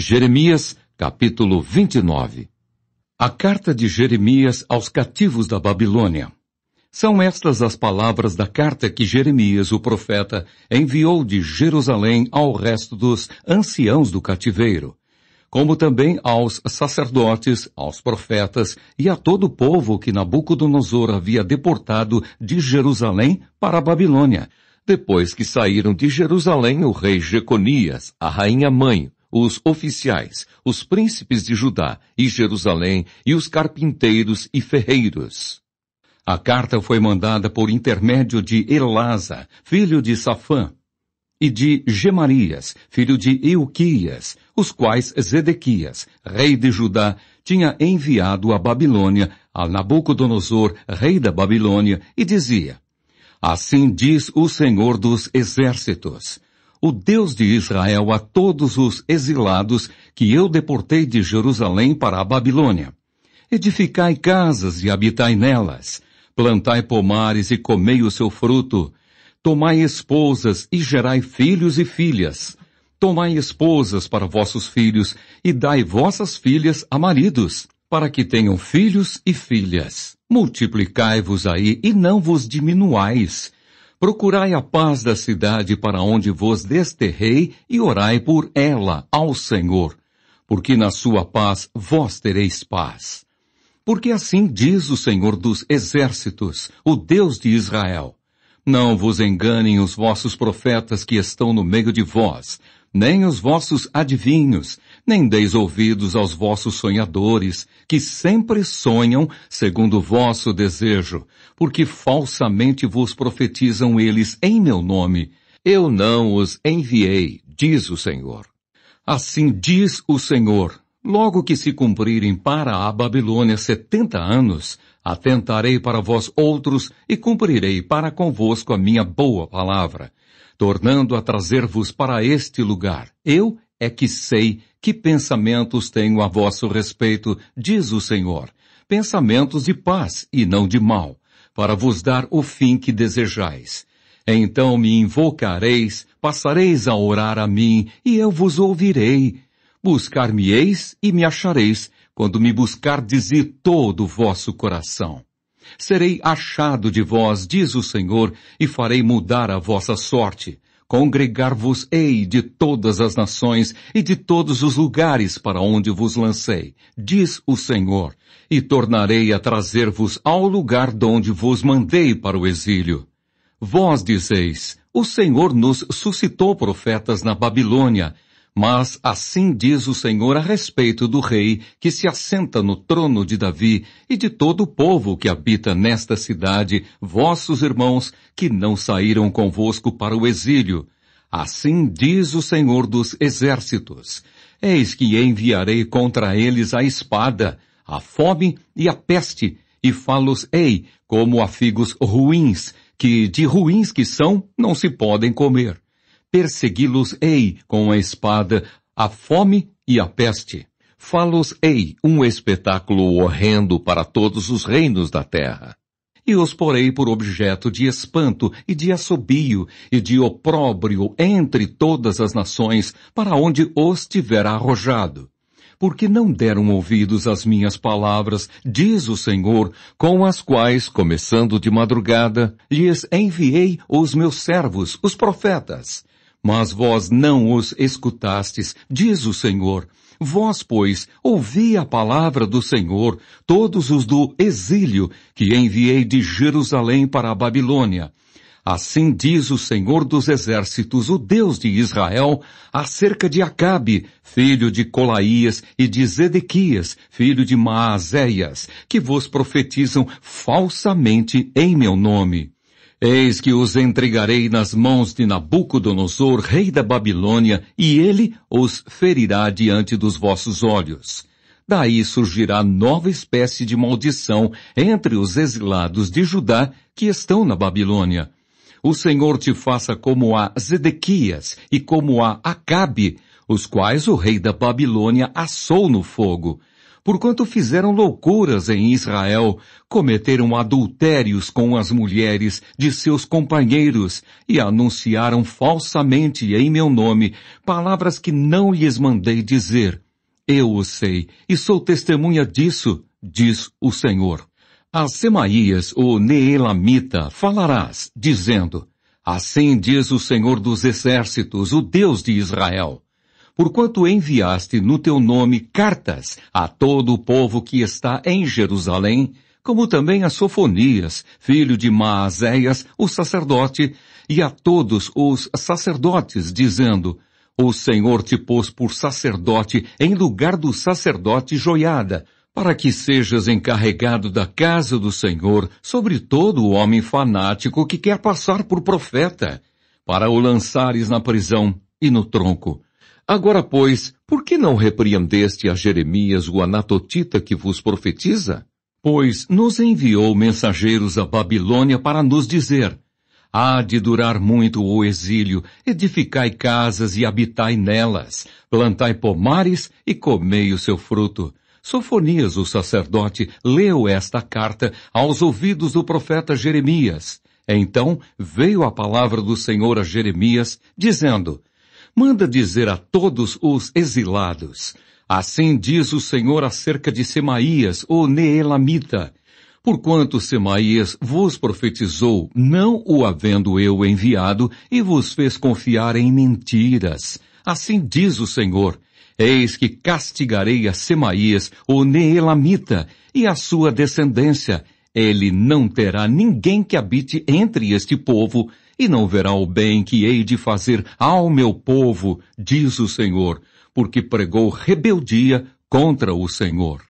Jeremias, capítulo 29. A carta de Jeremias aos cativos da Babilônia. São estas as palavras da carta que Jeremias, o profeta, enviou de Jerusalém ao resto dos anciãos do cativeiro, como também aos sacerdotes, aos profetas e a todo o povo que Nabucodonosor havia deportado de Jerusalém para a Babilônia, depois que saíram de Jerusalém o rei Jeconias, a rainha mãe, os oficiais, os príncipes de Judá e Jerusalém e os carpinteiros e ferreiros. A carta foi mandada por intermédio de Elasa, filho de Safã, e de Gemarias, filho de Euquias, os quais Zedequias, rei de Judá, tinha enviado à Babilônia a Nabucodonosor, rei da Babilônia, e dizia, Assim diz o Senhor dos Exércitos, o Deus de Israel, a todos os exilados que eu deportei de Jerusalém para a Babilônia. Edificai casas e habitai nelas, plantai pomares e comei o seu fruto, tomai esposas e gerai filhos e filhas, tomai esposas para vossos filhos e dai vossas filhas a maridos, para que tenham filhos e filhas. Multiplicai-vos aí e não vos diminuais, Procurai a paz da cidade para onde vos desterrei e orai por ela ao Senhor, porque na sua paz vós tereis paz. Porque assim diz o Senhor dos Exércitos, o Deus de Israel. Não vos enganem os vossos profetas que estão no meio de vós, nem os vossos adivinhos, nem deis ouvidos aos vossos sonhadores, que sempre sonham segundo o vosso desejo, porque falsamente vos profetizam eles em meu nome. Eu não os enviei, diz o Senhor. Assim diz o Senhor, logo que se cumprirem para a Babilônia setenta anos, Atentarei para vós outros e cumprirei para convosco a minha boa palavra, tornando a trazer-vos para este lugar. Eu é que sei que pensamentos tenho a vosso respeito, diz o Senhor, pensamentos de paz e não de mal, para vos dar o fim que desejais. Então me invocareis, passareis a orar a mim, e eu vos ouvirei. Buscar-me-eis e me achareis, quando me buscardes de todo o vosso coração. Serei achado de vós, diz o Senhor, e farei mudar a vossa sorte. Congregar-vos-ei de todas as nações e de todos os lugares para onde vos lancei, diz o Senhor, e tornarei a trazer-vos ao lugar de onde vos mandei para o exílio. Vós dizeis, o Senhor nos suscitou profetas na Babilônia, mas assim diz o Senhor a respeito do rei que se assenta no trono de Davi e de todo o povo que habita nesta cidade, vossos irmãos que não saíram convosco para o exílio. Assim diz o Senhor dos exércitos. Eis que enviarei contra eles a espada, a fome e a peste, e falos-ei como a figos ruins, que de ruins que são não se podem comer persegui-los-ei com a espada, a fome e a peste. Falos-ei um espetáculo horrendo para todos os reinos da terra. E os porei por objeto de espanto e de assobio e de opróbrio entre todas as nações para onde os tiver arrojado porque não deram ouvidos às minhas palavras, diz o Senhor, com as quais, começando de madrugada, lhes enviei os meus servos, os profetas, mas vós não os escutastes, diz o Senhor. Vós, pois, ouvi a palavra do Senhor, todos os do exílio, que enviei de Jerusalém para a Babilônia. Assim diz o Senhor dos Exércitos, o Deus de Israel, acerca de Acabe, filho de Colaías, e de Zedequias, filho de Maazéias, que vos profetizam falsamente em meu nome. Eis que os entregarei nas mãos de Nabucodonosor, rei da Babilônia, e ele os ferirá diante dos vossos olhos. Daí surgirá nova espécie de maldição entre os exilados de Judá que estão na Babilônia. O Senhor te faça como a Zedequias e como a Acabe, os quais o rei da Babilônia assou no fogo porquanto fizeram loucuras em Israel, cometeram adultérios com as mulheres de seus companheiros e anunciaram falsamente em meu nome palavras que não lhes mandei dizer. Eu o sei e sou testemunha disso, diz o Senhor. A Semaías, o Neelamita, falarás, dizendo, Assim diz o Senhor dos Exércitos, o Deus de Israel porquanto enviaste no teu nome cartas a todo o povo que está em Jerusalém, como também a Sofonias, filho de Maaseias, o sacerdote, e a todos os sacerdotes, dizendo, O Senhor te pôs por sacerdote em lugar do sacerdote Joiada, para que sejas encarregado da casa do Senhor sobre todo o homem fanático que quer passar por profeta, para o lançares na prisão e no tronco Agora, pois, por que não repreendeste a Jeremias o anatotita que vos profetiza? Pois nos enviou mensageiros à Babilônia para nos dizer, Há de durar muito o exílio, edificai casas e habitai nelas, plantai pomares e comei o seu fruto. Sofonias, o sacerdote, leu esta carta aos ouvidos do profeta Jeremias. Então veio a palavra do Senhor a Jeremias, dizendo, Manda dizer a todos os exilados, assim diz o Senhor acerca de Semaías, o Neelamita, porquanto Semaías vos profetizou, não o havendo eu enviado, e vos fez confiar em mentiras. Assim diz o Senhor, Eis que castigarei a Semaías, o Neelamita, e a sua descendência. Ele não terá ninguém que habite entre este povo, e não verá o bem que hei de fazer ao meu povo, diz o Senhor, porque pregou rebeldia contra o Senhor.